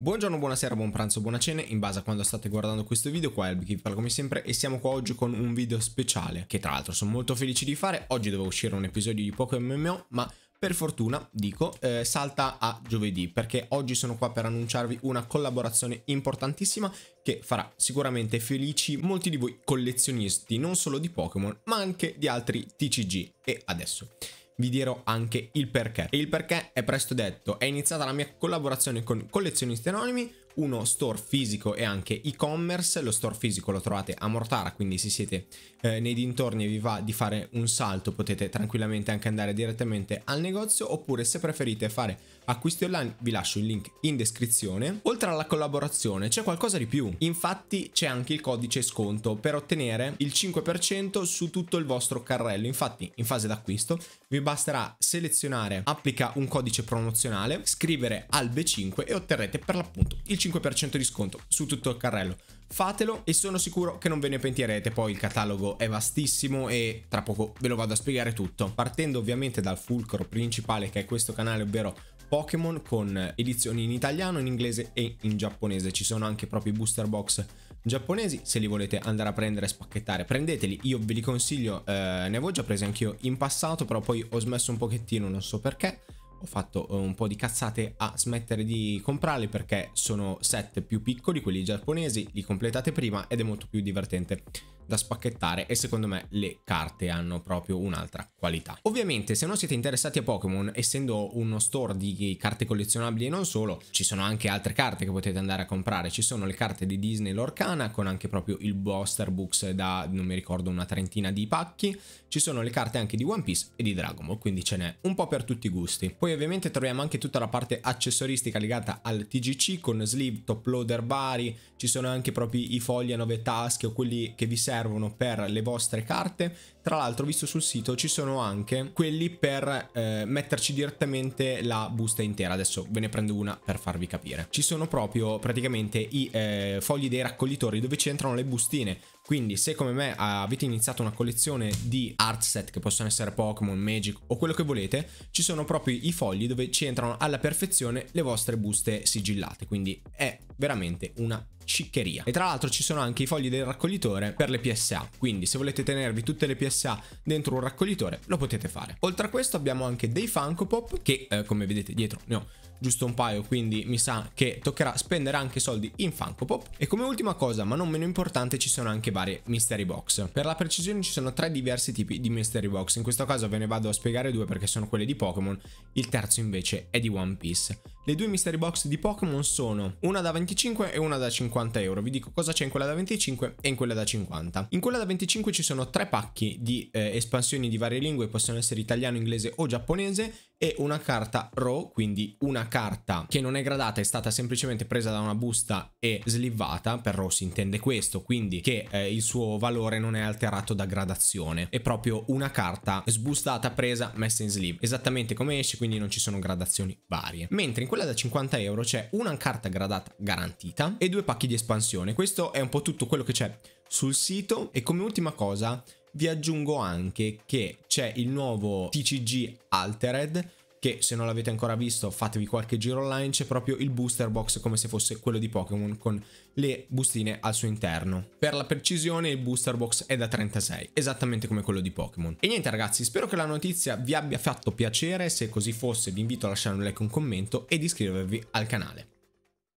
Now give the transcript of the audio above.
Buongiorno, buonasera, buon pranzo, buona cena, in base a quando state guardando questo video qua è Albi che come sempre e siamo qua oggi con un video speciale che tra l'altro sono molto felice di fare, oggi doveva uscire un episodio di poco MMO ma per fortuna, dico, eh, salta a giovedì perché oggi sono qua per annunciarvi una collaborazione importantissima che farà sicuramente felici molti di voi collezionisti non solo di Pokémon ma anche di altri TCG e adesso vi dirò anche il perché. E il perché è presto detto, è iniziata la mia collaborazione con Collezionisti Anonimi, uno store fisico e anche e-commerce, lo store fisico lo trovate a Mortara, quindi se siete eh, nei dintorni e vi va di fare un salto potete tranquillamente anche andare direttamente al negozio oppure se preferite fare acquisti online vi lascio il link in descrizione. Oltre alla collaborazione c'è qualcosa di più, infatti c'è anche il codice sconto per ottenere il 5% su tutto il vostro carrello, infatti in fase d'acquisto vi basterà selezionare applica un codice promozionale, scrivere albe5 e otterrete per l'appunto il 5% 5% di sconto su tutto il carrello. Fatelo e sono sicuro che non ve ne pentirete, poi il catalogo è vastissimo e tra poco ve lo vado a spiegare tutto. Partendo ovviamente dal fulcro principale che è questo canale, ovvero Pokémon con edizioni in italiano, in inglese e in giapponese. Ci sono anche proprio i booster box giapponesi, se li volete andare a prendere e spacchettare prendeteli, io ve li consiglio, eh, ne avevo già presi anch'io in passato, però poi ho smesso un pochettino, non so perché ho fatto eh, un po' di cazzate a smettere di comprarli perché sono set più piccoli, quelli giapponesi, li completate prima ed è molto più divertente da spacchettare e secondo me le carte hanno proprio un'altra qualità. Ovviamente se non siete interessati a Pokémon, essendo uno store di carte collezionabili e non solo, ci sono anche altre carte che potete andare a comprare, ci sono le carte di Disney l'Orcana con anche proprio il booster books da non mi ricordo una trentina di pacchi, ci sono le carte anche di One Piece e di Dragon Ball, quindi ce n'è un po' per tutti i gusti. Poi ovviamente troviamo anche tutta la parte accessoristica legata al TGC con sleeve, top loader vari, ci sono anche proprio i fogli a nove tasche o quelli che vi servono servono per le vostre carte. Tra l'altro, visto sul sito, ci sono anche quelli per eh, metterci direttamente la busta intera. Adesso ve ne prendo una per farvi capire. Ci sono proprio praticamente i eh, fogli dei raccoglitori dove ci entrano le bustine. Quindi se come me ah, avete iniziato una collezione di art set che possono essere Pokémon, Magic o quello che volete, ci sono proprio i fogli dove ci entrano alla perfezione le vostre buste sigillate. Quindi è veramente una sciccheria. E tra l'altro ci sono anche i fogli del raccoglitore per le PSA, quindi se volete tenervi tutte le PSA dentro un raccoglitore lo potete fare. Oltre a questo abbiamo anche dei Funko Pop che eh, come vedete dietro ne ho giusto un paio, quindi mi sa che toccherà spendere anche soldi in Funko Pop. E come ultima cosa, ma non meno importante, ci sono anche varie mystery box. Per la precisione ci sono tre diversi tipi di mystery box, in questo caso ve ne vado a spiegare due perché sono quelle di Pokémon, il terzo invece è di One Piece. Le due mystery box di Pokémon sono una da 25 e una da 50 50 euro. Vi dico cosa c'è in quella da 25 e in quella da 50. In quella da 25 ci sono tre pacchi di eh, espansioni di varie lingue, possono essere italiano, inglese o giapponese, e una carta RAW, quindi una carta che non è gradata, è stata semplicemente presa da una busta e slivata, per RAW si intende questo, quindi che eh, il suo valore non è alterato da gradazione, è proprio una carta sbustata, presa, messa in sleeve, esattamente come esce, quindi non ci sono gradazioni varie. Mentre in quella da 50 euro c'è una carta gradata garantita e due pacchi di espansione. Questo è un po' tutto quello che c'è sul sito e come ultima cosa vi aggiungo anche che c'è il nuovo TCG Altered che se non l'avete ancora visto fatevi qualche giro online, c'è proprio il booster box come se fosse quello di Pokémon con le bustine al suo interno. Per la precisione il booster box è da 36, esattamente come quello di Pokémon. E niente ragazzi, spero che la notizia vi abbia fatto piacere, se così fosse vi invito a lasciare un like e un commento ed iscrivervi al canale.